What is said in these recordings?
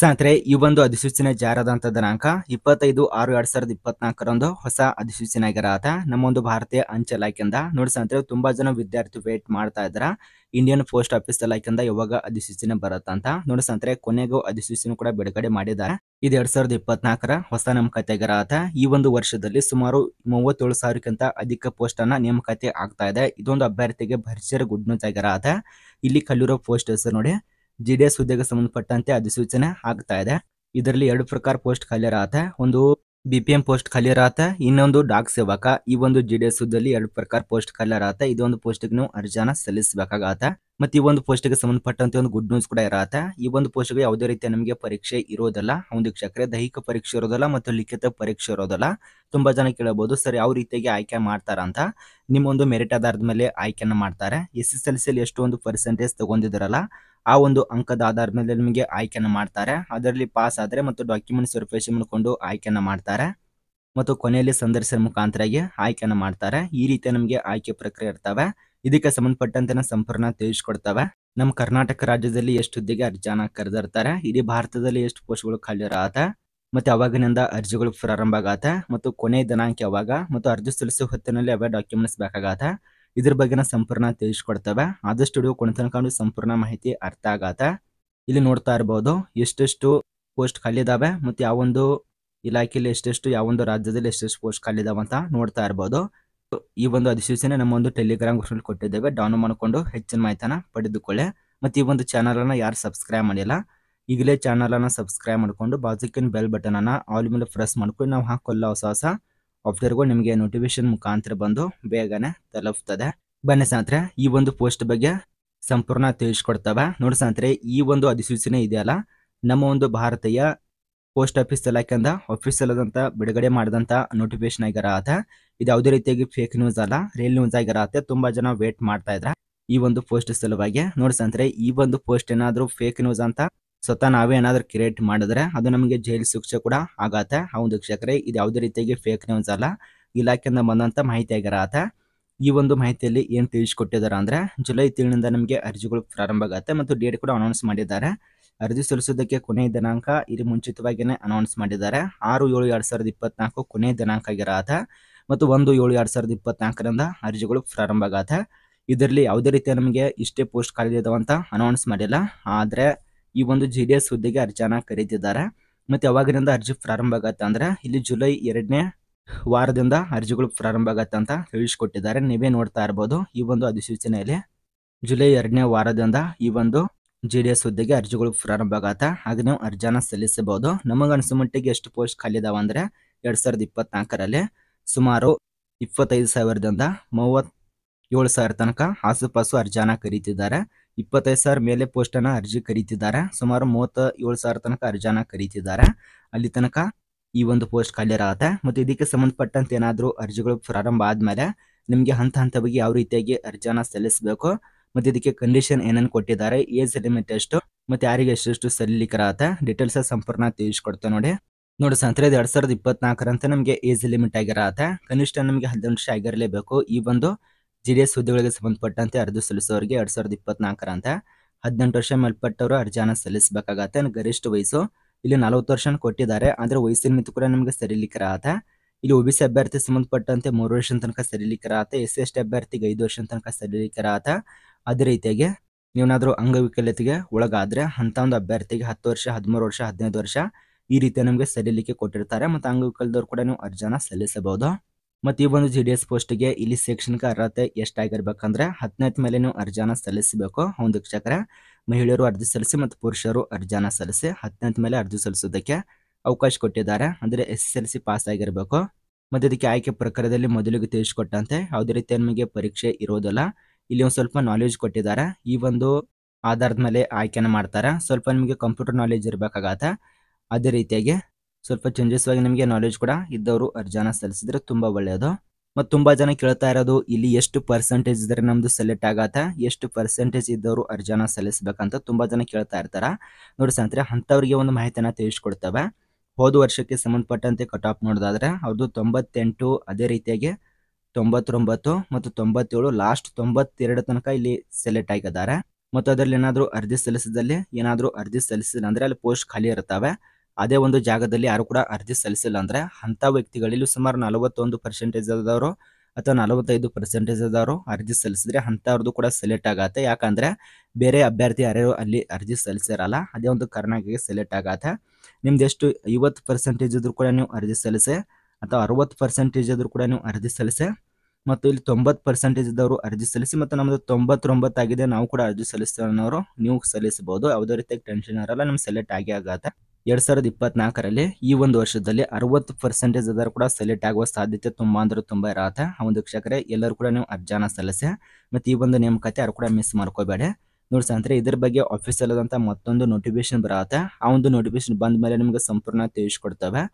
ಸಾಂತ್ರೆ ಈ ಒಂದು ಅಧಿಸೂಚನೆ ಜಾರಾದಂಥ ದಿನಾಂಕ ಇಪ್ಪತ್ತೈದು ಆರು ಎರಡ್ ಸಾವಿರದ ಇಪ್ಪತ್ನಾಲ್ಕರಂದು ಹೊಸ ಅಧಿಸೂಚನೆ ನಮ್ಮ ಒಂದು ಭಾರತೀಯ ಅಂಚೆ ಇಲಾಖೆಯಿಂದ ನೋಡಿ ಸ್ನೇಹಿತರೆ ತುಂಬಾ ಜನ ವಿದ್ಯಾರ್ಥಿ ವೇಟ್ ಮಾಡ್ತಾ ಇದ್ರ ಇಂಡಿಯನ್ ಪೋಸ್ಟ್ ಆಫೀಸ್ ಇಲಾಖೆಯಿಂದ ಯಾವಾಗ ಅಧಿಸೂಚನೆ ಬರುತ್ತಂತ ನೋಡಿ ಸ್ನೇಹಿತರೆ ಕೊನೆಗೂ ಅಧಿಸೂಚನೆ ಕೂಡ ಬಿಡುಗಡೆ ಮಾಡಿದ್ದಾರೆ ಇದು ಎರಡ್ ಸಾವಿರದ ಇಪ್ಪತ್ನಾಲ್ಕರ ಹೊಸ ನೇಮಕಾತಿ ಆಗಿರತ್ತ ಈ ಒಂದು ವರ್ಷದಲ್ಲಿ ಸುಮಾರು ಮೂವತ್ತೇಳು ಸಾವಿರಕ್ಕಿಂತ ಅಧಿಕ ಪೋಸ್ಟ್ ಅನ್ನ ನೇಮಕಾತಿ ಆಗ್ತಾ ಇದೆ ಇದೊಂದು ಅಭ್ಯರ್ಥಿಗೆ ಭರ್ಜರಿ ಗುಡ್ ನ್ಯೂಸ್ ಆಗಿರತ ಇಲ್ಲಿ ಕಲ್ಲಿರೋ ಪೋಸ್ಟ್ ಹೆಸರು ನೋಡಿ ಜಿ ಡಿ ಎಸ್ ಹುದ್ದೆಗೆ ಸಂಬಂಧಪಟ್ಟಂತೆ ಅಧಿಸೂಚನೆ ಆಗ್ತಾ ಇದೆ ಇದರಲ್ಲಿ ಎರಡು ಪ್ರಕಾರ ಪೋಸ್ಟ್ ಖಾಲಿ ಆತ ಒಂದು ಬಿ ಪಿ ಎಂ ಪೋಸ್ಟ್ ಖಾಲಿ ಇರತ್ತೆ ಇನ್ನೊಂದು ಡಾಕ್ ಸೇವಕ ಈ ಒಂದು ಜಿ ಡಿ ಎಸ್ ಹುದ್ದೆಯಲ್ಲಿ ಎರಡು ಪ್ರಕಾರ ಪೋಸ್ಟ್ ಖಾಲಿ ಇದೊಂದು ಪೋಸ್ಟಿಗೆ ನೀವು ಅರ್ಜಿನ ಸಲ್ಲಿಸಬೇಕಾಗತ್ತೆ ಮತ್ತೆ ಈ ಒಂದು ಪೋಸ್ಟಿಗೆ ಸಂಬಂಧಪಟ್ಟಂತೆ ಒಂದು ಗುಡ್ ನ್ಯೂಸ್ ಕೂಡ ಇರತ್ತೆ ಈ ಒಂದು ಪೋಸ್ಟ್ಗೆ ಯಾವುದೇ ರೀತಿಯ ನಮಗೆ ಪರೀಕ್ಷೆ ಇರೋದಲ್ಲ ಒಂದು ಕ್ಷೇತ್ರ ದೈಹಿಕ ಪರೀಕ್ಷೆ ಇರೋದಲ್ಲ ಮತ್ತು ಲಿಖಿತ ಪರೀಕ್ಷೆ ಇರೋದಲ್ಲ ತುಂಬಾ ಜನ ಕೇಳಬಹುದು ಸರ್ ಯಾವ ರೀತಿಯಾಗಿ ಆಯ್ಕೆ ಮಾಡ್ತಾರ ಮಾಡ್ತಾರಂತ ನಿಮ್ಮೊಂದು ಮೆರಿಟ್ ಆಧಾರದ ಮೇಲೆ ಆಯ್ಕೆಯನ್ನು ಮಾಡ್ತಾರೆ ಎಸ್ ಎಸ್ ಎಲ್ ಸಿಯಲ್ಲಿ ಎಷ್ಟು ಒಂದು ಪರ್ಸೆಂಟೇಜ್ ತಗೊಂಡಿದ್ರಲ್ಲ ಆ ಒಂದು ಅಂಕದ ಆಧಾರದ ಮೇಲೆ ನಿಮಗೆ ಆಯ್ಕೆಯನ್ನು ಮಾಡ್ತಾರೆ ಅದರಲ್ಲಿ ಪಾಸ್ ಆದರೆ ಮತ್ತು ಡಾಕ್ಯುಮೆಂಟ್ಸ್ ವೆರಿಫಿಕೇಶನ್ ಮಾಡಿಕೊಂಡು ಆಯ್ಕೆಯನ್ನು ಮಾಡ್ತಾರೆ ಮತ್ತು ಕೊನೆಯಲ್ಲಿ ಸಂದರ್ಶನ ಮುಖಾಂತರಾಗಿ ಆಯ್ಕೆಯನ್ನು ಮಾಡ್ತಾರೆ ಈ ರೀತಿಯ ನಮಗೆ ಆಯ್ಕೆ ಪ್ರಕ್ರಿಯೆ ಇರ್ತವೆ ಇದಕ್ಕೆ ಸಂಬಂಧಪಟ್ಟಂತೆ ಸಂಪೂರ್ಣ ತಿಳಿಸ್ಕೊಡ್ತವೆ ನಮ್ಮ ಕರ್ನಾಟಕ ರಾಜ್ಯದಲ್ಲಿ ಎಷ್ಟು ಹುದ್ದೆಗೆ ಅರ್ಜಿಯನ್ನು ಕರೆದಿರ್ತಾರೆ ಇಡೀ ಭಾರತದಲ್ಲಿ ಎಷ್ಟು ಪೋಸ್ಟ್ಗಳು ಖಾಲಿ ಆಗತ್ತೆ ಮತ್ತು ಅವಾಗಿನಿಂದ ಅರ್ಜಿಗಳು ಪ್ರಾರಂಭ ಆಗತ್ತೆ ಮತ್ತು ಕೊನೆ ದಿನಾಂಕ ಯಾವಾಗ ಮತ್ತು ಅರ್ಜಿ ಸಲ್ಲಿಸುವ ಹೊತ್ತಿನಲ್ಲಿ ಅವೇ ಡಾಕ್ಯುಮೆಂಟ್ಸ್ ಬೇಕಾಗತ್ತೆ ಇದ್ರ ಬಗ್ಗೆ ಸಂಪೂರ್ಣ ತಿಳಿಸ್ಕೊಡ್ತವೆ ಆದಷ್ಟು ಕೊನೆ ಕೊನೆತನಕ ಸಂಪೂರ್ಣ ಮಾಹಿತಿ ಅರ್ಥ ಆಗತ್ತೆ ಇಲ್ಲಿ ನೋಡ್ತಾ ಇರಬಹುದು ಎಷ್ಟೆಷ್ಟು ಪೋಸ್ಟ್ ಖಾಲಿ ಇದಾವೆ ಮತ್ತು ಯಾವೊಂದು ಇಲಾಖೆಯಲ್ಲಿ ಎಷ್ಟೆಷ್ಟು ಯಾವೊಂದು ರಾಜ್ಯದಲ್ಲಿ ಎಷ್ಟೆಷ್ಟು ಪೋಸ್ಟ್ ಖಾಲಿ ಇದಾವೆ ಅಂತ ನೋಡ್ತಾ ಇರಬಹುದು ಈ ಒಂದು ಅಧಿಸೂಚನೆ ನಮ್ಮ ಒಂದು ಟೆಲಿಗ್ರಾಮ್ ಗ್ರೂಪ್ ಕೊಟ್ಟಿದ್ದೇವೆ ಡೌನ್ ಮಾಡಿಕೊಂಡು ಹೆಚ್ಚಿನ ಮಾಹಿತಿನ ಪಡೆದುಕೊಳ್ಳಿ ಮತ್ತೆ ಈ ಒಂದು ಅನ್ನ ಯಾರು ಸಬ್ಸ್ಕ್ರೈಬ್ ಮಾಡಿಲ್ಲ ಈಗಲೇ ಅನ್ನ ಸಬ್ಸ್ಕ್ರೈಬ್ ಮಾಡಿಕೊಂಡು ಬಾಜುಕಿನ ಬೆಲ್ ಅನ್ನ ಆಲ್ ಮೇಲೆ ಪ್ರೆಸ್ ಮಾಡ್ಕೊಂಡು ನಾವು ಹಾಕೊಲ್ಲ ಹೊಸ ಹೊಸ ಆಫ್ಟರ್ಗೂ ನಿಮಗೆ ನೋಟಿಫಿಕೇಶನ್ ಮುಖಾಂತರ ಬಂದು ಬೇಗನೆ ತಲುಪ್ತದೆ ಬನ್ನಿ ಸ್ನೇಹಿತರೆ ಈ ಒಂದು ಪೋಸ್ಟ್ ಬಗ್ಗೆ ಸಂಪೂರ್ಣ ತಿಳಿಸ್ಕೊಡ್ತವೆ ನೋಡಿ ಸ್ನೇಹಿತರೆ ಈ ಒಂದು ಅಧಿಸೂಚನೆ ಇದೆಯಲ್ಲ ನಮ್ಮ ಒಂದು ಭಾರತೀಯ ಪೋಸ್ಟ್ ಆಫೀಸ್ ಇಲಾಖೆಯಿಂದ ಆಫೀಸ್ ಅಲ್ಲದಂತ ಬಿಡುಗಡೆ ಮಾಡಿದಂತ ನೋಟಿಫಿಕೇಶನ್ ಆತ ಇದು ಯಾವುದೇ ರೀತಿಯಾಗಿ ಫೇಕ್ ನ್ಯೂಸ್ ಅಲ್ಲ ರಿಯಲ್ ನ್ಯೂಸ್ ಆಗಿರತ್ತೆ ತುಂಬಾ ಜನ ವೇಟ್ ಮಾಡ್ತಾ ಇದ್ರ ಈ ಒಂದು ಪೋಸ್ಟ್ ಸಲುವಾಗಿ ನೋಡಿ ಸ್ನೇಹಿತರೆ ಈ ಒಂದು ಪೋಸ್ಟ್ ಏನಾದ್ರು ಫೇಕ್ ನ್ಯೂಸ್ ಅಂತ ಸತ್ತ ನಾವೇ ಏನಾದರೂ ಕ್ರಿಯೇಟ್ ಮಾಡಿದ್ರೆ ಅದು ನಮಗೆ ಜೈಲು ಶಿಕ್ಷೆ ಕೂಡ ಆಗತ್ತೆ ಆ ಒಂದು ವೀಕ್ಷಕರೇ ಇದು ಯಾವುದೇ ರೀತಿಯಾಗಿ ಫೇಕ್ ನ್ಯೂಸ್ ಅಲ್ಲ ಇಲಾಖೆಯಿಂದ ಬಂದಂಥ ಮಾಹಿತಿ ಆಗಿರತ್ತೆ ಈ ಒಂದು ಮಾಹಿತಿಯಲ್ಲಿ ಏನು ತಿಳಿಸ್ಕೊಟ್ಟಿದ್ದಾರೆ ಅಂದರೆ ಜುಲೈ ತಿಂಗಳಿಂದ ನಮಗೆ ಅರ್ಜಿಗಳು ಪ್ರಾರಂಭ ಆಗತ್ತೆ ಮತ್ತು ಡೇಟ್ ಕೂಡ ಅನೌನ್ಸ್ ಮಾಡಿದ್ದಾರೆ ಅರ್ಜಿ ಸಲ್ಲಿಸೋದಕ್ಕೆ ಕೊನೆಯ ದಿನಾಂಕ ಇಲ್ಲಿ ಮುಂಚಿತವಾಗಿಯೇ ಅನೌನ್ಸ್ ಮಾಡಿದ್ದಾರೆ ಆರು ಏಳು ಎರಡು ಸಾವಿರದ ಇಪ್ಪತ್ನಾಲ್ಕು ಕೊನೆಯ ದಿನಾಂಕ ಆಗಿರತ್ತೆ ಮತ್ತು ಒಂದು ಏಳು ಎರಡು ಸಾವಿರದ ಇಪ್ಪತ್ನಾಲ್ಕರಿಂದ ಅರ್ಜಿಗಳು ಪ್ರಾರಂಭ ಆಗತ್ತೆ ಇದರಲ್ಲಿ ಯಾವುದೇ ರೀತಿಯ ನಮಗೆ ಇಷ್ಟೇ ಪೋಸ್ಟ್ ಖಾಲಿ ಇದಾವಂತ ಅನೌನ್ಸ್ ಮಾಡಿಲ್ಲ ಆದರೆ ಈ ಒಂದು ಎಸ್ ಹುದ್ದೆಗೆ ಅರ್ಜಿಯನ್ನ ಕರೀತಿದ್ದಾರೆ ಮತ್ತು ಯಾವಾಗಿನಿಂದ ಅರ್ಜಿ ಪ್ರಾರಂಭ ಆಗತ್ತೆ ಅಂದ್ರೆ ಇಲ್ಲಿ ಜುಲೈ ಎರಡನೇ ವಾರದಿಂದ ಅರ್ಜಿಗಳು ಪ್ರಾರಂಭ ಆಗತ್ತೆ ಅಂತ ತಿಳಿಸ್ಕೊಟ್ಟಿದ್ದಾರೆ ನೀವೇ ನೋಡ್ತಾ ಇರ್ಬೋದು ಈ ಒಂದು ಅಧಿಸೂಚನೆಯಲ್ಲಿ ಜುಲೈ ಎರಡನೇ ವಾರದಿಂದ ಈ ಒಂದು ಜೆ ಡಿ ಎಸ್ ಹುದ್ದೆಗೆ ಅರ್ಜಿಗಳು ಪ್ರಾರಂಭ ಆಗತ್ತ ಹಾಗೆ ನೀವು ಅರ್ಜಿನ ಸಲ್ಲಿಸಬಹುದು ನಮಗನಿಸು ಮಟ್ಟಿಗೆ ಎಷ್ಟು ಪೋಸ್ಟ್ ಖಾಲಿ ಇದಾವೆ ಅಂದ್ರೆ ಎರಡು ಸಾವಿರದ ಇಪ್ಪತ್ನಾಲ್ಕರಲ್ಲಿ ಸುಮಾರು ಇಪ್ಪತ್ತೈದು ಸಾವಿರದಿಂದ ಮೂವತ್ತೇಳು ಸಾವಿರ ತನಕ ಆಸುಪಾಸು ಅರ್ಜಿನ ಕರೀತಿದ್ದಾರೆ ಇಪ್ಪತ್ತೈದು ಸಾವಿರ ಮೇಲೆ ಪೋಸ್ಟನ್ನು ಅರ್ಜಿ ಕರೀತಿದ್ದಾರೆ ಸುಮಾರು ಮೂವತ್ತ ಏಳು ಸಾವಿರ ತನಕ ಅರ್ಜಿನ ಕರೀತಿದ್ದಾರೆ ಅಲ್ಲಿ ತನಕ ಈ ಒಂದು ಪೋಸ್ಟ್ ಖಾಲಿ ಆಗುತ್ತೆ ಮತ್ತು ಇದಕ್ಕೆ ಸಂಬಂಧಪಟ್ಟಂತೆ ಏನಾದರೂ ಅರ್ಜಿಗಳು ಪ್ರಾರಂಭ ಆದಮೇಲೆ ನಿಮಗೆ ಹಂತ ಹಂತವಾಗಿ ಯಾವ ರೀತಿಯಾಗಿ ಅರ್ಜಿನ ಸಲ್ಲಿಸಬೇಕು ಮತ್ತು ಇದಕ್ಕೆ ಕಂಡೀಷನ್ ಏನೇನು ಕೊಟ್ಟಿದ್ದಾರೆ ಏಜ್ ಲಿಮಿಟ್ ಎಷ್ಟು ಮತ್ತು ಯಾರಿಗೆ ಎಷ್ಟೆಷ್ಟು ಸಲ್ಲಿಲಿಕ್ಕೆ ಡೀಟೇಲ್ಸ್ ಸಂಪೂರ್ಣ ತಿಳಿಸ್ಕೊಡ್ತೇವೆ ನೋಡಿ ನೋಡಿ ಸಂತ್ರೇದ ಎರಡು ಸಾವಿರದ ಇಪ್ಪತ್ನಾಲ್ಕರಂತೆ ನಮಗೆ ಏಜ್ ಲಿಮಿಟ್ ಆಗಿರತ್ತೆ ಕನಿಷ್ಠ ನಮಗೆ ಹದಿನೆಂಟು ವರ್ಷ ಆಗಿರಲೇಬೇಕು ಈ ಒಂದು ಜಿ ಡಿ ಎಸ್ ಹುದ್ದೆಗಳಿಗೆ ಸಂಬಂಧಪಟ್ಟಂತೆ ಅರ್ಜಿ ಸಲ್ಲಿಸೋರಿಗೆ ಎರಡು ಸಾವಿರದ ಇಪ್ಪತ್ನಾಲ್ಕರ ಅಂತ ಹದಿನೆಂಟು ವರ್ಷ ಮೇಲ್ಪಟ್ಟವರು ಅರ್ಜಿಯನ್ನು ಸಲ್ಲಿಸಬೇಕಾಗತ್ತೆ ಗರಿಷ್ಠ ವಯಸ್ಸು ಇಲ್ಲಿ ನಲವತ್ತು ವರ್ಷ ಕೊಟ್ಟಿದ್ದಾರೆ ಆದ್ರೆ ವಯಸ್ಸಿನ ಮಿತಿ ಕೂಡ ನಮಗೆ ಸರಿಲಿಕ್ಕರ ಆತ ಇಲ್ಲಿ ಒ ಬಿ ಸಿ ಅಭ್ಯರ್ಥಿ ಸಂಬಂಧಪಟ್ಟಂತೆ ಮೂರು ವರ್ಷ ತನಕ ಸರಿಲಿಕ್ಕೆ ಆತ ಎಸ್ ಸಿ ಎಸ್ ಅಭ್ಯರ್ಥಿಗೆ ಐದು ವರ್ಷ ತನಕ ಸರಿಲಿಕ್ಕರ ಆತ ಅದೇ ರೀತಿಯಾಗಿ ನೀವೇನಾದರೂ ಅಂಗವಿಕಲತೆಗೆ ಒಳಗಾದ್ರೆ ಅಂತ ಒಂದು ಅಭ್ಯರ್ಥಿಗೆ ಹತ್ತು ವರ್ಷ ಹದಿಮೂರು ವರ್ಷ ಹದಿನೈದು ವರ್ಷ ಈ ರೀತಿಯ ನಮಗೆ ಸರಿಲಿಕ್ಕೆ ಕೊಟ್ಟಿರ್ತಾರೆ ಮತ್ತು ಅಂಗವಿಕಲದವ್ರು ಕೂಡ ನೀವು ಅರ್ಜಾನ ಸಲ್ಲಿಸಬಹುದು ಮತ್ತೆ ಈ ಒಂದು ಜಿ ಡಿ ಎಸ್ ಪೋಸ್ಟ್ಗೆ ಇಲ್ಲಿ ಶೈಕ್ಷಣಿಕ ಅರ್ಹತೆ ಎಷ್ಟಾಗಿರ್ಬೇಕಂದ್ರೆ ಹತ್ತನೇತ್ ಮೇಲೆ ನೀವು ಅರ್ಜಿನ ಸಲ್ಲಿಸಬೇಕು ಒಂದು ಶಿಕ್ಷಕರ ಮಹಿಳೆಯರು ಅರ್ಜಿ ಸಲ್ಲಿಸಿ ಮತ್ತು ಪುರುಷರು ಅರ್ಜಾನ ಸಲ್ಲಿಸಿ ಹದಿನೈದು ಮೇಲೆ ಅರ್ಜಿ ಸಲ್ಲಿಸೋದಕ್ಕೆ ಅವಕಾಶ ಕೊಟ್ಟಿದ್ದಾರೆ ಅಂದರೆ S S L C pass ಆಗಿರಬೇಕು ಮತ್ತು ಇದಕ್ಕೆ ಆಯ್ಕೆ ಪ್ರಕಾರದಲ್ಲಿ ಮೊದಲಿಗೆ ತಿಳಿಸಿಕೊಟ್ಟಂತೆ ಯಾವುದೇ ರೀತಿಯ ನಿಮಗೆ ಪರೀಕ್ಷೆ ಇರೋದಿಲ್ಲ ಇಲ್ಲಿ ಒಂದು ಸ್ವಲ್ಪ ನಾಲೆಜ್ ಕೊಟ್ಟಿದ್ದಾರೆ ಈ ಒಂದು ಆಧಾರದ ಮೇಲೆ ಆಯ್ಕೆನ ಮಾಡ್ತಾರೆ ಸ್ವಲ್ಪ ನಿಮಗೆ ಕಂಪ್ಯೂಟರ್ ನಾಲೆಜ್ ಇರಬೇಕಾಗತ್ತೆ ಅದೇ ರೀತಿಯಾಗಿ ಸ್ವಲ್ಪ ಚೇಂಜಸ್ ಆಗಿ ನಿಮಗೆ ನಾಲೆಜ್ ಕೂಡ ಇದ್ದವರು ಅರ್ಜಾನ ಸಲ್ಲಿಸಿದ್ರೆ ತುಂಬಾ ಒಳ್ಳೆಯದು ಮತ್ತು ತುಂಬಾ ಜನ ಕೇಳ್ತಾ ಇರೋದು ಇಲ್ಲಿ ಎಷ್ಟು ಪರ್ಸೆಂಟೇಜ್ ಇದ್ರೆ ನಮ್ದು ಸೆಲೆಕ್ಟ್ ಆಗತ್ತೆ ಎಷ್ಟು ಪರ್ಸೆಂಟೇಜ್ ಇದ್ದವರು ಅರ್ಜಾನ ಸಲ್ಲಿಸಬೇಕಂತ ತುಂಬಾ ಜನ ಕೇಳ್ತಾ ಇರ್ತಾರ ನೋಡಿ ಸ್ನೇಹಿತರೆ ಅಂಥವ್ರಿಗೆ ಒಂದು ಮಾಹಿತಿಯನ್ನು ತಿಳಿಸ್ಕೊಡ್ತವೆ ಹೋದ ವರ್ಷಕ್ಕೆ ಸಂಬಂಧಪಟ್ಟಂತೆ ಕಟ್ ಆಫ್ ನೋಡೋದಾದ್ರೆ ಅವ್ರದ್ದು ತೊಂಬತ್ತೆಂಟು ಅದೇ ರೀತಿಯಾಗಿ ತೊಂಬತ್ತೊಂಬತ್ತು ಮತ್ತು ತೊಂಬತ್ತೇಳು ಲಾಸ್ಟ್ ತೊಂಬತ್ತೆರಡು ತನಕ ಇಲ್ಲಿ ಸೆಲೆಕ್ಟ್ ಆಗಿದ್ದಾರೆ ಮತ್ತು ಅದರಲ್ಲಿ ಏನಾದರೂ ಅರ್ಜಿ ಸಲ್ಲಿಸಿದಲ್ಲಿ ಏನಾದರೂ ಅರ್ಜಿ ಸಲ್ಲಿಸಿಲ್ಲ ಅಂದರೆ ಅಲ್ಲಿ ಪೋಸ್ಟ್ ಖಾಲಿ ಇರ್ತವೆ ಅದೇ ಒಂದು ಜಾಗದಲ್ಲಿ ಯಾರು ಕೂಡ ಅರ್ಜಿ ಸಲ್ಲಿಸಿಲ್ಲ ಅಂದರೆ ಅಂಥ ವ್ಯಕ್ತಿಗಳಲ್ಲೂ ಸುಮಾರು ನಲವತ್ತೊಂದು ಪರ್ಸೆಂಟೇಜ್ ಆದವರು ಅಥವಾ ನಲವತ್ತೈದು ಪರ್ಸೆಂಟೇಜ್ ಆದವರು ಅರ್ಜಿ ಸಲ್ಲಿಸಿದ್ರೆ ಅಂಥವ್ರದ್ದು ಕೂಡ ಸೆಲೆಕ್ಟ್ ಆಗತ್ತೆ ಯಾಕಂದರೆ ಬೇರೆ ಅಭ್ಯರ್ಥಿ ಯಾರ್ಯಾರು ಅಲ್ಲಿ ಅರ್ಜಿ ಸಲ್ಲಿಸಿರಲ್ಲ ಅದೇ ಒಂದು ಕಾರಣಕ್ಕೆ ಸೆಲೆಕ್ಟ್ ಆಗತ್ತೆ ನಿಮ್ದು ಎಷ್ಟು ಐವತ್ತು ಪರ್ಸೆಂಟೇಜ್ ಇದ್ರು ಕೂಡ ನೀವು ಅರ್ಜಿ ಸಲ್ಲಿಸಿ ಅಥವಾ ಅರವತ್ತು ಪರ್ಸೆಂಟೇಜ್ ಇದ್ರೂ ಕೂಡ ನೀವು ಅರ್ಜಿ ಸಲ್ಲಿಸಿ ಮತ್ತು ಇಲ್ಲಿ ತೊಂಬತ್ತು ಪರ್ಸೆಂಟೇಜ್ ಇದ್ದವರು ಅರ್ಜಿ ಸಲ್ಲಿಸಿ ಮತ್ತು ನಮ್ಮದು ತೊಂಬತ್ತೊಂಬತ್ತಾಗಿದೆ ನಾವು ಕೂಡ ಅರ್ಜಿ ಸಲ್ಲಿಸ್ತೇವೆ ಅನ್ನೋರು ನೀವು ಸಲ್ಲಿಸಬಹುದು ಯಾವುದೇ ರೀತಿಯಾಗಿ ಟೆನ್ಷನ್ ಇರಲ್ಲ ನಮ್ಗೆ ಸೆಲೆಕ್ಟ್ ಆಗಿ ಆಗತ್ತೆ ಎರಡ್ ಸಾವಿರದ ಇಪ್ಪತ್ನಾಲ್ಕರಲ್ಲಿ ಈ ಒಂದು ವರ್ಷದಲ್ಲಿ ಅರವತ್ತು ಪರ್ಸೆಂಟೇಜ್ ಅದರ ಕೂಡ ಸೆಲೆಕ್ಟ್ ಆಗುವ ಸಾಧ್ಯತೆ ತುಂಬಾ ಅಂದ್ರೆ ತುಂಬಾ ಇರತ್ತೆ ಆ ಒಂದು ವೀಕ್ಷಕರೇ ಎಲ್ಲರೂ ಕೂಡ ನೀವು ಅರ್ಜಾನ ಸಲ್ಲಿಸಿ ಮತ್ತೆ ಈ ಒಂದು ನೇಮಕತೆ ಅದು ಕೂಡ ಮಿಸ್ ಮಾಡ್ಕೋಬೇಡಿ ನೋಡಿ ಸ್ನೇಹಿತರೆ ಇದ್ರ ಬಗ್ಗೆ ಆಫೀಸಲ್ಲಿ ಮತ್ತೊಂದು ನೋಟಿಫಿಕೇಶನ್ ಬರತ್ತೆ ಆ ಒಂದು ನೋಟಿಫಿಕೇಶನ್ ಬಂದ ಮೇಲೆ ನಿಮ್ಗೆ ಸಂಪೂರ್ಣ ತಿಳಿಸ್ಕೊಡ್ತವೆ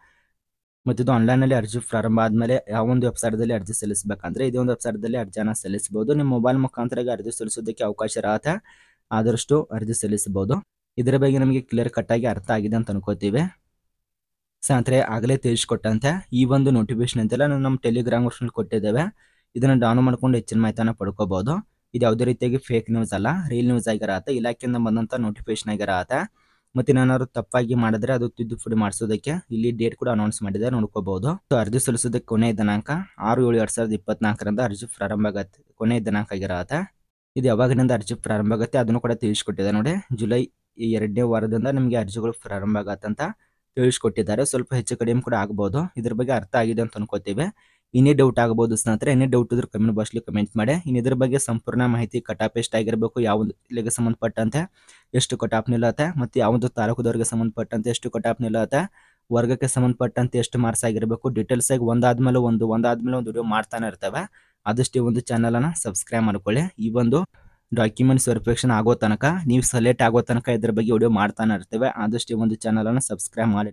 ಮತ್ತು ಇದು ಆನ್ಲೈನಲ್ಲಿ ಅರ್ಜಿ ಪ್ರಾರಂಭ ಆದಮೇಲೆ ಯಾವ ಒಂದು ವೆಬ್ಸೈಟ್ದಲ್ಲಿ ಅರ್ಜಿ ಸಲ್ಲಿಸಬೇಕಂದ್ರೆ ಇದೇ ಒಂದು ವೆಬ್ಸೈಟ್ದಲ್ಲಿ ಅರ್ಜಿನ ಸಲ್ಲಿಸಬಹುದು ನಿಮ್ಮ ಮೊಬೈಲ್ ಮುಖಾಂತರ ಅರ್ಜಿ ಸಲ್ಲಿಸೋದಕ್ಕೆ ಅವಕಾಶ ಇರತ್ತೆ ಆದಷ್ಟು ಅರ್ಜಿ ಸಲ್ಲಿಸಬಹುದು ಇದರ ಬಗ್ಗೆ ನಮಗೆ ಕ್ಲಿಯರ್ ಕಟ್ಟಾಗಿ ಅರ್ಥ ಆಗಿದೆ ಅಂತ ಅನ್ಕೋತೀವಿ ಸ್ನೇಹಿತರೆ ಆಗಲೇ ತಿಳಿಸ್ಕೊಟ್ಟಂತೆ ಈ ಒಂದು ನೋಟಿಫಿಕೇಶನ್ ಅಂತೆಲ್ಲ ನಾವು ನಮ್ಮ ಟೆಲಿಗ್ರಾಮ್ ವರ್ಷನಲ್ಲಿ ಕೊಟ್ಟಿದ್ದೇವೆ ಇದನ್ನು ಡೌನ್ ಮಾಡ್ಕೊಂಡು ಹೆಚ್ಚಿನ ಮಾಹಿತಿಯನ್ನು ಪಡ್ಕೋಬಹುದು ಇದು ಯಾವುದೇ ರೀತಿಯಾಗಿ ಫೇಕ್ ನ್ಯೂಸ್ ಅಲ್ಲ ರಿಯಲ್ ನ್ಯೂಸ್ ಆಗಿರತ್ತೆ ಇಲಾಖೆಯಿಂದ ಬಂದಂಥ ನೋಟಿಫಿಕೇಶನ್ ಆಗಿರತ್ತೆ ಮತ್ತೆ ನಾನು ತಪ್ಪಾಗಿ ಮಾಡಿದ್ರೆ ಅದು ತಿದ್ದುಪಡಿ ಮಾಡಿಸೋದಕ್ಕೆ ಇಲ್ಲಿ ಡೇಟ್ ಕೂಡ ಅನೌನ್ಸ್ ಮಾಡಿದೆ ನೋಡ್ಕೋಬಹುದು ಸೊ ಅರ್ಜಿ ಸಲ್ಲಿಸೋದಕ್ಕೆ ಕೊನೆ ದಿನಾಂಕ ಆರು ಏಳು ಎರಡು ಸಾವಿರದ ಇಪ್ಪತ್ನಾಲ್ಕರಿಂದ ಅರ್ಜಿ ಪ್ರಾರಂಭ ಆಗತ್ತೆ ಕೊನೆ ದಿನಾಂಕ ಆಗಿರತ್ತೆ ಇದು ಯಾವಾಗಿನಿಂದ ಅರ್ಜಿ ಪ್ರಾರಂಭ ಆಗುತ್ತೆ ಅದನ್ನು ಕೂಡ ತಿಳಿಸ್ಕೊಟ್ಟಿದೆ ನೋಡಿ ಜುಲೈ ಈ ಎರಡನೇ ವಾರದಿಂದ ನಿಮಗೆ ಅರ್ಜಿಗಳು ಪ್ರಾರಂಭ ಆಗತ್ತಂತ ತಿಳಿಸ್ಕೊಟ್ಟಿದ್ದಾರೆ ಸ್ವಲ್ಪ ಹೆಚ್ಚು ಕಡಿಮೆ ಕೂಡ ಆಗ್ಬೋದು ಇದ್ರ ಬಗ್ಗೆ ಅರ್ಥ ಆಗಿದೆ ಅಂತ ಅನ್ಕೋತೀವಿ ಇನ್ನೇ ಡೌಟ್ ಆಗ್ಬೋದು ಸ್ನೇಹಿತರೆ ಇನ್ನೇ ಡೌಟ್ ಇದ್ರೆ ಕಮೆಂಟ್ ಬಾಕ್ಸ್ಲಿ ಕಮೆಂಟ್ ಮಾಡಿ ಇನ್ನು ಇದ್ರ ಬಗ್ಗೆ ಸಂಪೂರ್ಣ ಮಾಹಿತಿ ಕಟಾಪ್ ಎಷ್ಟಾಗಿರಬೇಕು ಯಾವೊಂದು ಇಲ್ಲಿಗೆ ಸಂಬಂಧಪಟ್ಟಂತೆ ಎಷ್ಟು ಕಟಾಪ್ ನಿಲ್ಲತ್ತೆ ಮತ್ತು ಯಾವುದು ತಾಲೂಕದವ್ರಿಗೆ ಸಂಬಂಧಪಟ್ಟಂತೆ ಎಷ್ಟು ಕಟಾಪ್ ನಿಲ್ಲತ್ತೆ ವರ್ಗಕ್ಕೆ ಸಂಬಂಧಪಟ್ಟಂತೆ ಎಷ್ಟು ಮಾರ್ಕ್ಸ್ ಆಗಿರಬೇಕು ಡೀಟೇಲ್ಸ್ ಆಗಿ ಒಂದಾದ್ಮೇಲೆ ಒಂದು ಒಂದಾದ್ಮೇಲೆ ಒಂದು ವಿಡಿಯೋ ಮಾಡ್ತಾನೆ ಇರ್ತವೆ ಆದಷ್ಟು ಒಂದು ಚಾನಲನ್ನು ಸಬ್ಸ್ಕ್ರೈಬ್ ಮಾಡ್ಕೊಳ್ಳಿ ಈ ಒಂದು ಡಾಕ್ಯುಮೆಂಟ್ಸ್ ಸರ್ಫೆಕ್ಷನ್ ಆಗೋ ತನಕ ನೀವು ಸೆಲೆಕ್ಟ್ ಆಗೋ ತನಕ ಇದರ ಬಗ್ಗೆ ವಿಡಿಯೋ ಮಾಡ್ತಾನೆ ಇರ್ತೇವೆ ಆದಷ್ಟು ಈ ಒಂದು ಚಾನಲನ್ನು ಸಬ್ಸ್ಕ್ರೈಬ್ ಮಾಡಿ